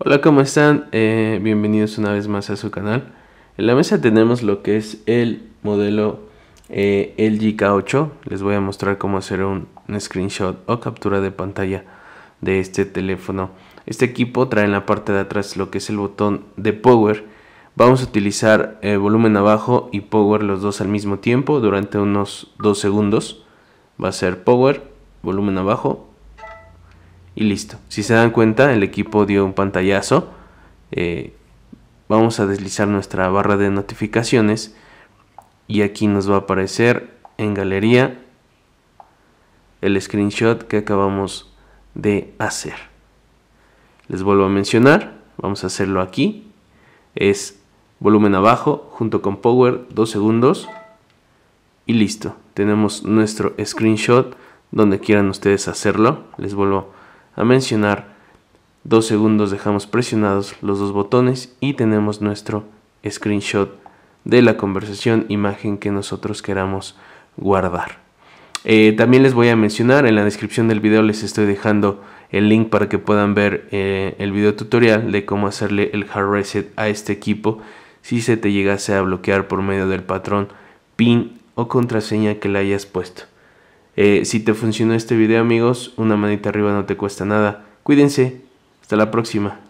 Hola, ¿cómo están? Eh, bienvenidos una vez más a su canal. En la mesa tenemos lo que es el modelo eh, LG K8. Les voy a mostrar cómo hacer un, screenshot o captura de pantalla de este teléfono. Este equipo trae en la parte de atrás lo que es el botón de Power. Vamos a utilizar eh, volumen abajo y Power los dos al mismo tiempo durante unos 2 segundos. Va a ser Power, volumen abajo y listo. Si se dan cuenta, el equipo dio un pantallazo. Eh, vamos a deslizar nuestra barra de notificaciones y aquí nos va a aparecer en galería el screenshot que acabamos de hacer. Les vuelvo a mencionar, vamos a hacerlo aquí. Es volumen abajo junto con power, Dos segundos y listo. Tenemos nuestro screenshot donde quieran ustedes hacerlo. Les vuelvo a mencionar. Dos segundos dejamos presionados los dos botones y tenemos nuestro screenshot de la conversación, imagen que nosotros queramos guardar. Eh, también les voy a mencionar, en la descripción del vídeo les estoy dejando el link para que puedan ver eh, el video tutorial de cómo hacerle el hard reset a este equipo si se te llegase a bloquear por medio del patrón PIN o contraseña que le hayas puesto. Eh, si te funcionó este video amigos, una manita arriba no te cuesta nada. Cuídense. Hasta la próxima.